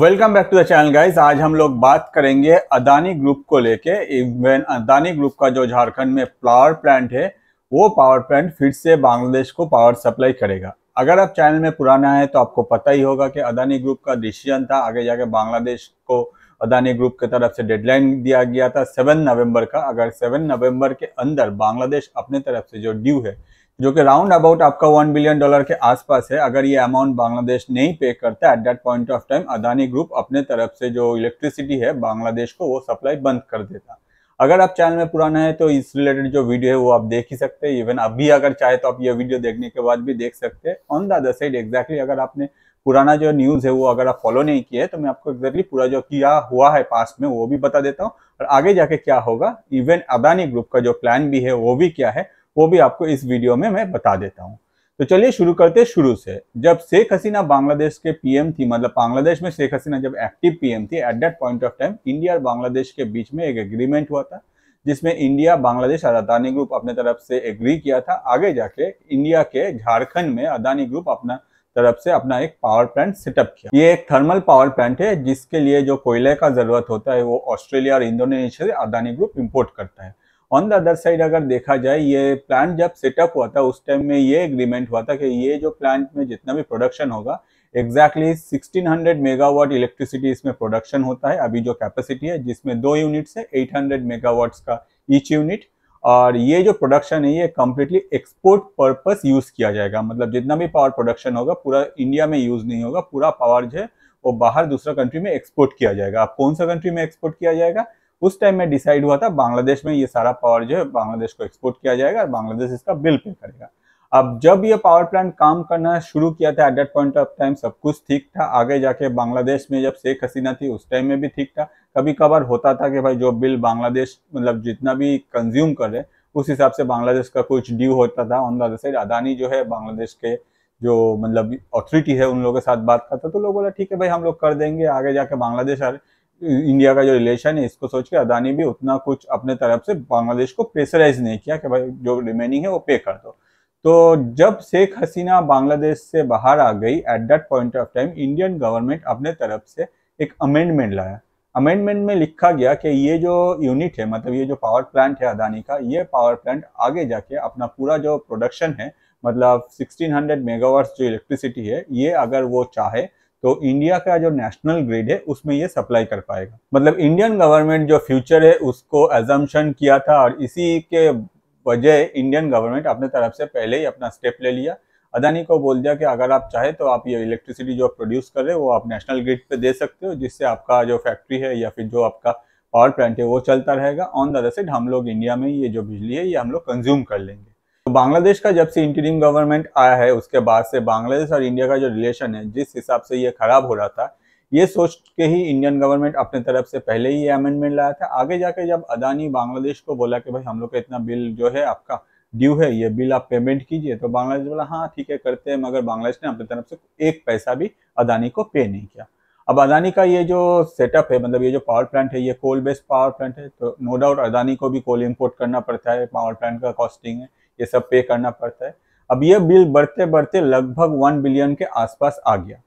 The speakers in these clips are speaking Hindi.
welcome back to the channel guys आज हम लोग बात करेंगे अदानी ग्रुप को लेके इवन अदानी ग्रुप का जो झारखंड में पावर प्लांट है वो पावर प्लांट फिर से बांग्लादेश को पावर सप्लाई करेगा अगर आप चैनल में पुराना है तो आपको पता ही होगा कि अदानी ग्रुप का डिसीजन था आगे जाके बांग्लादेश को अदानी ग्रुप की तरफ से डेडलाइन दिया गया था सेवन नवम्बर का अगर सेवन नवम्बर के अंदर बांग्लादेश अपने तरफ से जो ड्यू है जो कि राउंड अबाउट आपका वन बिलियन डॉलर के आसपास है अगर ये अमाउंट बांग्लादेश नहीं पे करता at that point of time Adani group अपने तरफ से जो इलेक्ट्रिसिटी है बांग्लादेश को वो सप्लाई बंद कर देता अगर आप चैनल में पुराना है तो इस रिलेटेड जो वीडियो है वो आप देख ही सकते हैं इवन अभी अगर चाहे तो आप ये वीडियो देखने के बाद भी देख सकते हैं on the other side exactly अगर आपने पुराना जो न्यूज़ है वो अगर आप फॉलो नहीं किया है तो मैं आपको एग्जैक्टली पूरा जो किया हुआ है पास्ट में वो भी बता देता हूँ और आगे जाके क्या होगा इवन अदानी ग्रुप का जो प्लान भी है वो भी क्या है वो भी आपको इस वीडियो में मैं बता देता हूँ तो चलिए शुरू करते शुरू से जब शेख हसीना बांग्लादेश के पीएम थी मतलब बांग्लादेश में शेख हसीना जब एक्टिव पीएम थी at that point of time India और बांग्लादेश के बीच में एक एग्रीमेंट हुआ था जिसमें इंडिया बांग्लादेश और अदानी ग्रुप अपने तरफ से एग्री किया था आगे जाके इंडिया के झारखंड में अदानी ग्रुप अपना तरफ से अपना एक पावर प्लांट सेटअप किया ये एक थर्मल पावर प्लांट है जिसके लिए जो कोयले का जरूरत होता है वो ऑस्ट्रेलिया और इंडोनेशिया से अदानी ग्रुप इम्पोर्ट करता है ऑन द अदर साइड अगर देखा जाए ये प्लांट जब सेटअप हुआ था उस टाइम में ये एग्रीमेंट हुआ था कि ये जो प्लांट में जितना भी प्रोडक्शन होगा एग्जैक्टली exactly 1600 मेगावाट इलेक्ट्रिसिटी इसमें प्रोडक्शन होता है अभी जो कैपेसिटी है जिसमें दो यूनिट है 800 मेगावाट्स का ईच यूनिट और ये जो प्रोडक्शन है ये कम्प्लीटली एक्सपोर्ट पर्पस यूज़ किया जाएगा मतलब जितना भी पावर प्रोडक्शन होगा पूरा इंडिया में यूज़ नहीं होगा पूरा पावर जो है वो बाहर दूसरा कंट्री में एक्सपोर्ट किया जाएगा अब कौन सा कंट्री में एक्सपोर्ट किया जाएगा उस टाइम में डिसाइड हुआ था बांग्लादेश में ये सारा पावर जो है बांग्लादेश को एक्सपोर्ट किया जाएगा और बांग्लादेश इसका बिल पे करेगा अब जब ये पावर प्लांट काम करना शुरू किया था at that point of time सब कुछ ठीक था आगे जाके बांग्लादेश में जब शेख हसीना थी उस टाइम में भी ठीक था कभी कभार होता था कि भाई जो बिल बांग्लादेश मतलब जितना भी कंज्यूम कर रहे उस हिसाब से बांग्लादेश का कुछ ड्यू होता था on the other side Adani जो है बांग्लादेश के जो मतलब अथॉरिटी है उन लोगों के साथ बात करता तो लोग बोला ठीक है भाई हम लोग कर देंगे आगे जाके बांग्लादेश आ रहे इंडिया का जो रिलेशन है इसको सोच के अदानी भी उतना कुछ अपने तरफ से बांग्लादेश को प्रेशराइज नहीं किया कि भाई जो रिमेनिंग है वो पे कर दो तो जब शेख हसीना बांग्लादेश से बाहर आ गई at that point of time Indian government अपने तरफ से एक अमेंडमेंट लाया अमेंडमेंट में लिखा गया कि ये जो यूनिट है मतलब ये जो पावर प्लांट है अदानी का ये पावर प्लांट आगे जाके अपना पूरा जो प्रोडक्शन है मतलब 1600 मेगावाट जो इलेक्ट्रिसिटी है ये अगर वो चाहे तो इंडिया का जो नेशनल ग्रिड है उसमें ये सप्लाई कर पाएगा मतलब इंडियन गवर्नमेंट जो फ्यूचर है उसको एजम्पन किया था और इसी के वजह इंडियन गवर्नमेंट अपने तरफ से पहले ही अपना स्टेप ले लिया अदानी को बोल दिया कि अगर आप चाहे तो आप ये इलेक्ट्रिसिटी जो प्रोड्यूस कर रहे हो वो आप नेशनल ग्रिड पे दे सकते हो जिससे आपका जो फैक्ट्री है या फिर जो आपका पावर प्लांट है वो चलता रहेगा ऑन द अदर साइड हम लोग इंडिया में ये जो बिजली है ये हम लोग कंज्यूम कर लेंगे बांग्लादेश का जब से इंटरिम गवर्नमेंट आया है उसके बाद से बांग्लादेश और इंडिया का जो रिलेशन है जिस हिसाब से ये खराब हो रहा था ये सोच के ही इंडियन गवर्नमेंट अपने तरफ से पहले ही ये अमेंडमेंट लाया था आगे जाके जब अदानी बांग्लादेश को बोला कि भाई हम लोग का इतना बिल जो है आपका ड्यू है ये बिल आप पेमेंट कीजिए तो बांग्लादेश बोला हाँ ठीक है करते हैं मगर बांग्लादेश ने अपनी तरफ से एक पैसा भी अदानी को पे नहीं किया अब अदानी का ये जो सेटअप है मतलब ये जो पावर प्लांट है ये कोल बेस्ड पावर प्लांट है तो नो डाउट अदानी को भी कोल इम्पोर्ट करना पड़ता है पावर प्लांट का कॉस्टिंग है ये सब पे करना पड़ता है अब ये बिल बढ़ते बढ़ते लगभग वन बिलियन के आसपास आ गया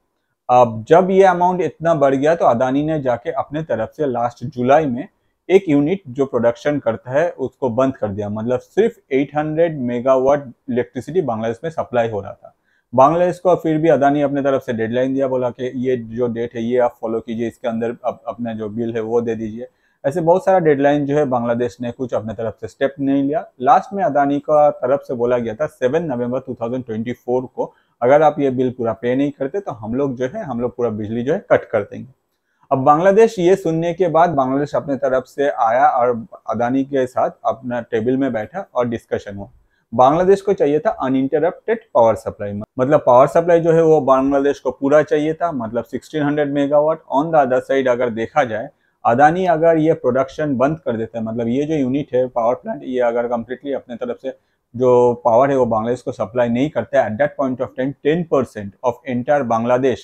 अब जब ये अमाउंट इतना बढ़ गया तो अदानी ने जाके अपने तरफ से लास्ट जुलाई में एक यूनिट जो प्रोडक्शन करता है उसको बंद कर दिया मतलब सिर्फ 800 मेगावाट इलेक्ट्रिसिटी बांग्लादेश में सप्लाई हो रहा था बांग्लादेश को फिर भी अदानी अपने तरफ से डेडलाइन दिया बोला कि ये जो डेट है ये आप फॉलो कीजिए इसके अंदर अप, अपना जो बिल है वो दे दीजिए ऐसे बहुत सारा डेडलाइन जो है बांग्लादेश ने कुछ अपने तरफ से स्टेप नहीं लिया लास्ट में अदानी का तरफ से बोला गया था सेवन नवंबर 2024 को अगर आप ये बिल पूरा पे नहीं करते तो हम लोग जो है हम लोग पूरा बिजली जो है कट कर देंगे अब बांग्लादेश ये सुनने के बाद बांग्लादेश अपने तरफ से आया और अदानी के साथ अपना टेबल में बैठा और डिस्कशन हुआ बांग्लादेश को चाहिए था अनइंटरप्टेड पावर सप्लाई मतलब पावर सप्लाई जो है वो बांग्लादेश को पूरा चाहिए था मतलब 1600 megawatt on the other side अगर देखा जाए अदानी अगर ये प्रोडक्शन बंद कर देते हैं मतलब ये जो यूनिट है पावर प्लांट ये अगर कम्प्लीटली अपने तरफ से जो पावर है वो बांग्लादेश को सप्लाई नहीं करता है at that point of time ten percent of entire Bangladesh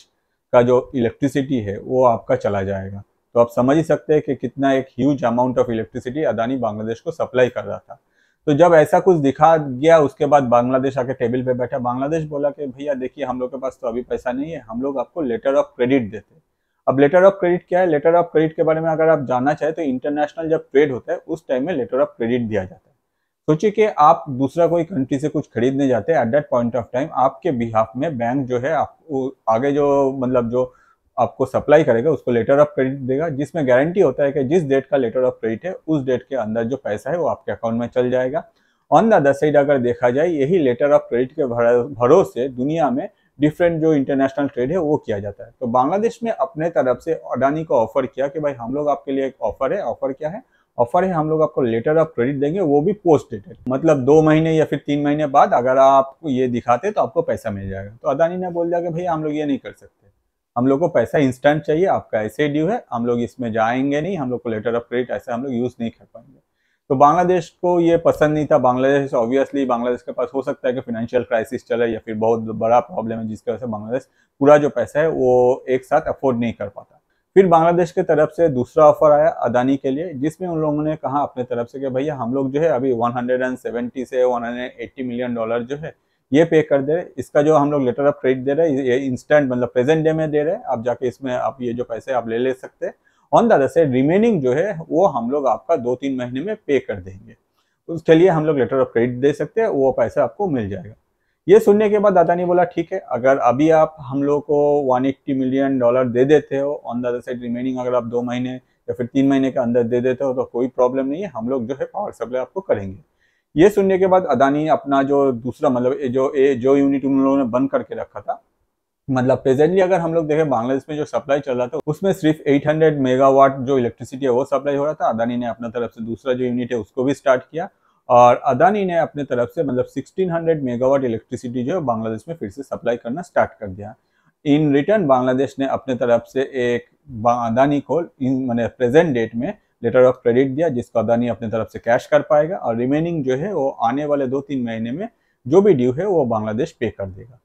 का जो इलेक्ट्रिसिटी है वो आपका चला जाएगा तो आप समझ ही सकते हैं कि कितना एक huge amount of electricity Adani Bangladesh को सप्लाई कर रहा था तो जब ऐसा कुछ दिखा गया उसके बाद बांग्लादेश आके टेबल पे बैठा बांग्लादेश बोला कि भैया देखिए हम लोग के पास तो अभी पैसा नहीं है हम लोग आपको लेटर ऑफ क्रेडिट देते अब लेटर ऑफ क्रेडिट क्या है लेटर ऑफ क्रेडिट के बारे में अगर आप जानना चाहें तो इंटरनेशनल जब ट्रेड होता है उस टाइम में लेटर ऑफ क्रेडिट दिया जाता है सोचिए कि आप दूसरा कोई कंट्री से कुछ खरीदने जाते हैं at that point of time आपके बिहाफ में बैंक जो है आपको आगे जो मतलब जो आपको सप्लाई करेगा उसको लेटर ऑफ क्रेडिट देगा जिसमें गारंटी होता है कि जिस डेट का लेटर ऑफ क्रेडिट है उस डेट के अंदर जो पैसा है वो आपके अकाउंट में चल जाएगा ऑन द अदर साइड अगर देखा जाए यही लेटर ऑफ क्रेडिट के भरोसे दुनिया में डिफरेंट जो इंटरनेशनल ट्रेड है वो किया जाता है तो बांग्लादेश में अपने तरफ से अडानी को ऑफर किया कि भाई हम लोग आपके लिए एक ऑफर है ऑफर क्या है ऑफर है हम लोग आपको लेटर ऑफ क्रेडिट देंगे वो भी पोस्ट डेटेड मतलब दो महीने या फिर तीन महीने बाद अगर आप ये दिखाते तो आपको पैसा मिल जाएगा तो अदानी ने बोल दिया कि भाई हम लोग ये नहीं कर सकते हम लोग को पैसा इंस्टेंट चाहिए आपका ऐसे ड्यू है हम लोग इसमें जाएंगे नहीं हम लोग को लेटर ऑफ क्रेडिट ऐसे हम लोग यूज़ नहीं कर पाएंगे तो बांग्लादेश को ये पसंद नहीं था बांग्लादेश ऑब्वियसली बांग्लादेश के पास हो सकता है कि फिनेंशियल क्राइसिस चले या फिर बहुत बड़ा प्रॉब्लम है जिसकी वजह से बांग्लादेश पूरा जो पैसा है वो एक साथ अफोर्ड नहीं कर पाता फिर बांग्लादेश के तरफ से दूसरा ऑफर आया अदानी के लिए जिसमें उन लोगों ने कहा अपने तरफ से कि भैया हम लोग जो है अभी 170 से 180 मिलियन डॉलर जो है ये पे कर दे रहे इसका जो हम लोग लेटर ऑफ क्रेडिट दे रहे हैं ये इंस्टेंट मतलब प्रेजेंट डे में दे रहे हैं आप जाके इसमें आप ये जो पैसे आप ले ले सकते हैं on the other side remaining जो है वो हम लोग आपका दो तीन महीने में पे कर देंगे उसके लिए हम लोग लेटर ऑफ क्रेडिट दे सकते हैं वो पैसा आपको मिल जाएगा ये सुनने के बाद दादा ने बोला ठीक है अगर अभी आप हम लोग को वन एट्टी मिलियन डॉलर दे देते हो on the other side remaining अगर आप दो महीने या फिर तीन महीने के अंदर दे देते हो तो कोई प्रॉब्लम नहीं है हम लोग जो है पावर सप्लाई आपको करेंगे ये सुनने के बाद अदानी अपना जो दूसरा मतलब जो ए जो यूनिट उन लोगों ने बंद करके रखा था मतलब प्रेजेंटली अगर हम लोग देखें बांग्लादेश में जो सप्लाई चल रहा था उसमें सिर्फ 800 मेगावाट जो इलेक्ट्रिसिटी है वो सप्लाई हो रहा था अदानी ने अपने तरफ से दूसरा जो यूनिट है उसको भी स्टार्ट किया और अदानी ने अपने तरफ से मतलब 1600 मेगावाट इलेक्ट्रिसिटी जो है बांग्लादेश में फिर से सप्लाई करना स्टार्ट कर दिया इन रिटर्न बांग्लादेश ने अपने तरफ से एक अदानी को इन मैंने प्रेजेंट डेट में लेटर ऑफ क्रेडिट दिया जिसको अदानी अपने तरफ से कैश कर पाएगा और रिमेनिंग जो है वो आने वाले दो तीन महीने में जो भी ड्यू है वो बांग्लादेश पे कर देगा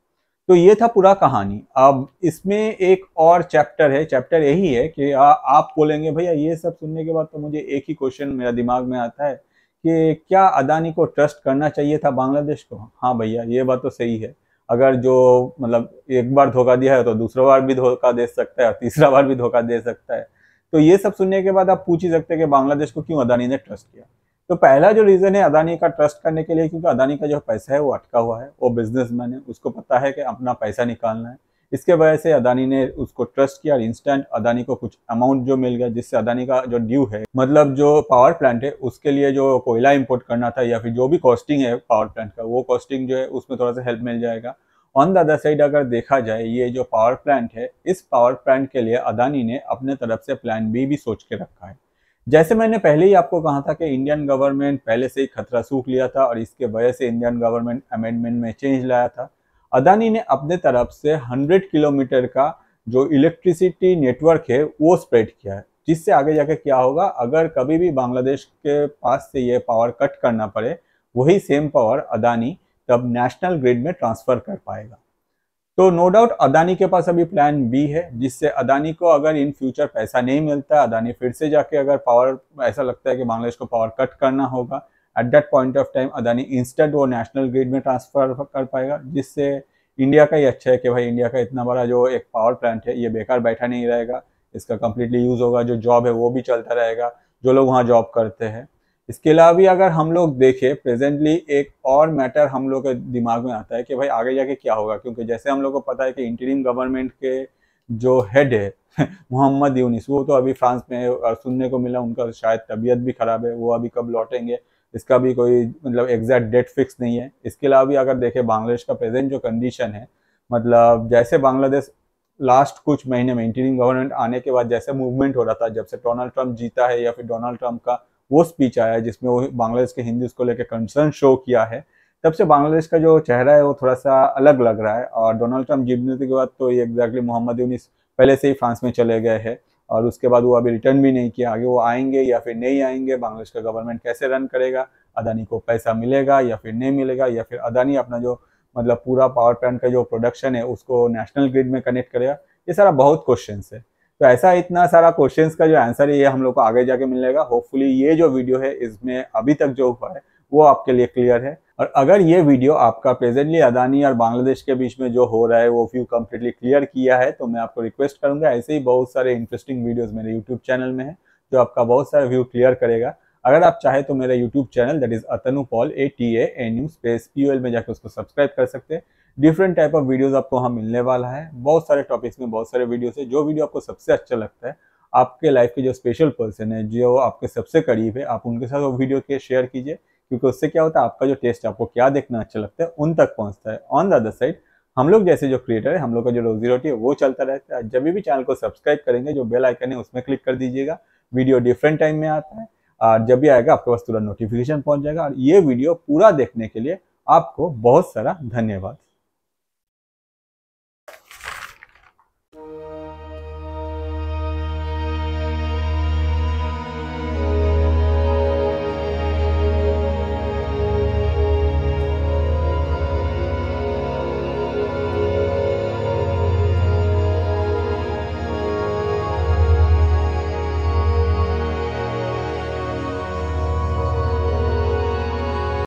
तो ये था पूरा कहानी अब इसमें एक और चैप्टर है चैप्टर यही है कि आ, आप बोलेंगे भैया ये सब सुनने के बाद तो मुझे एक ही क्वेश्चन मेरा दिमाग में आता है कि क्या अदानी को ट्रस्ट करना चाहिए था बांग्लादेश को हाँ भैया ये बात तो सही है अगर जो मतलब एक बार धोखा दिया है तो दूसरा बार भी धोखा दे सकता है और तीसरा बार भी धोखा दे सकता है तो ये सब सुनने के बाद आप पूछ ही सकते हैं कि बांग्लादेश को क्यों अदानी ने ट्रस्ट किया तो पहला जो रीज़न है अदानी का ट्रस्ट करने के लिए क्योंकि अदानी का जो पैसा है वो अटका हुआ है वो बिजनेसमैन है उसको पता है कि अपना पैसा निकालना है इसके वजह से अदानी ने उसको ट्रस्ट किया और इंस्टेंट अदानी को कुछ अमाउंट जो मिल गया जिससे अदानी का जो ड्यू है मतलब जो पावर प्लांट है उसके लिए जो कोयला इंपोर्ट करना था या फिर जो भी कॉस्टिंग है पावर प्लांट का वो कॉस्टिंग जो है उसमें थोड़ा सा हेल्प मिल जाएगा ऑन द अदर साइड अगर देखा जाए ये जो पावर प्लांट है इस पावर प्लांट के लिए अदानी ने अपने तरफ से प्लान बी भी सोच के रखा है जैसे मैंने पहले ही आपको कहा था कि इंडियन गवर्नमेंट पहले से ही खतरा सूख लिया था और इसके वजह से इंडियन गवर्नमेंट अमेंडमेंट में चेंज लाया था अदानी ने अपने तरफ से 100 किलोमीटर का जो इलेक्ट्रिसिटी नेटवर्क है वो स्प्रेड किया है जिससे आगे जाकर क्या होगा अगर कभी भी बांग्लादेश के पास से ये पावर कट करना पड़े वही सेम पावर अदानी तब नेशनल ग्रिड में ट्रांसफ़र कर पाएगा तो नो डाउट अदानी के पास अभी प्लान बी है जिससे अदानी को अगर इन फ्यूचर पैसा नहीं मिलता अदानी फिर से जाके अगर पावर ऐसा लगता है कि बांग्लादेश को पावर कट करना होगा at that point of time Adani instant वो नेशनल ग्रिड में ट्रांसफर कर पाएगा जिससे इंडिया का ही अच्छा है कि भाई इंडिया का इतना बड़ा जो एक पावर प्लांट है ये बेकार बैठा नहीं रहेगा इसका कम्प्लीटली यूज़ होगा जो जॉब है वो भी चलता रहेगा जो लोग वहाँ जॉब करते हैं इसके अलावा भी अगर हम लोग देखें प्रेजेंटली एक और मैटर हम लोग के दिमाग में आता है कि भाई आगे जाके क्या होगा क्योंकि जैसे हम लोग को पता है कि इंटरिम गवर्नमेंट के जो हेड है मोहम्मद यूनिस वो तो अभी फ्रांस में सुनने को मिला उनका शायद तबीयत भी खराब है वो अभी कब लौटेंगे इसका भी कोई मतलब एग्जैक्ट डेट फिक्स नहीं है इसके अलावा भी अगर देखें बांग्लादेश का प्रेजेंट जो कंडीशन है मतलब जैसे बांग्लादेश लास्ट कुछ महीने में इंटरिम गवर्नमेंट आने के बाद जैसे मूवमेंट हो रहा था जब से डोनाल्ड ट्रंप जीता है या फिर डोनाल्ड ट्रंप का वो स्पीच आया है जिसमें वो बांग्लादेश के हिंदी को लेकर कंसर्न शो किया है तब से बांग्लादेश का जो चेहरा है वो थोड़ा सा अलग लग रहा है और डोनाल्ड ट्रंप जीतने के बाद तो ये एग्जैक्टली मोहम्मद यूनिस पहले से ही फ्रांस में चले गए हैं और उसके बाद वो अभी रिटर्न भी नहीं किया आगे वो आएंगे या फिर नहीं आएंगे बांग्लादेश का गवर्नमेंट कैसे रन करेगा अदानी को पैसा मिलेगा या फिर नहीं मिलेगा या फिर अदानी अपना जो मतलब पूरा पावर प्लांट का जो प्रोडक्शन है उसको नेशनल ग्रिड में कनेक्ट करेगा ये सारा बहुत क्वेश्चन है तो ऐसा इतना सारा क्वेश्चंस का जो आंसर है ये हम लोग को आगे जाके मिलेगा होपफुली ये जो वीडियो है इसमें अभी तक जो हुआ है वो आपके लिए क्लियर है और अगर ये वीडियो आपका प्रेजेंटली अदानी और बांग्लादेश के बीच में जो हो रहा है वो व्यू कम्प्लीटली क्लियर किया है तो मैं आपको रिक्वेस्ट करूंगा ऐसे ही बहुत सारे इंटरेस्टिंग वीडियोज़ मेरे यूट्यूब चैनल में है जो आपका बहुत सारा व्यू क्लियर करेगा अगर आप चाहे तो मेरा YouTube channel that is Atanu Paul A T N U space P में जाकर उसको सब्सक्राइब कर सकते हैं डिफरेंट टाइप ऑफ वीडियोस आपको वहाँ मिलने वाला है बहुत सारे टॉपिक्स में बहुत सारे वीडियोस है जो वीडियो आपको सबसे अच्छा लगता है आपके लाइफ के जो स्पेशल पर्सन है जो आपके सबसे करीब है आप उनके साथ वो वीडियो के शेयर कीजिए क्योंकि उससे क्या होता है आपका जो टेस्ट आपको क्या देखना अच्छा लगता है उन तक पहुँचता है ऑन द अदर साइड हम लोग जैसे जो क्रिएटर है हम लोग का जो रोजी रोटी है वो चलता रहता है जब भी चैनल को सब्सक्राइब करेंगे जो बेल आइकन है उसमें क्लिक कर दीजिएगा वीडियो डिफरेंट टाइम में आता है और जब भी आएगा आपके पास तुरंत नोटिफिकेशन पहुंच जाएगा और ये वीडियो पूरा देखने के लिए आपको बहुत सारा धन्यवाद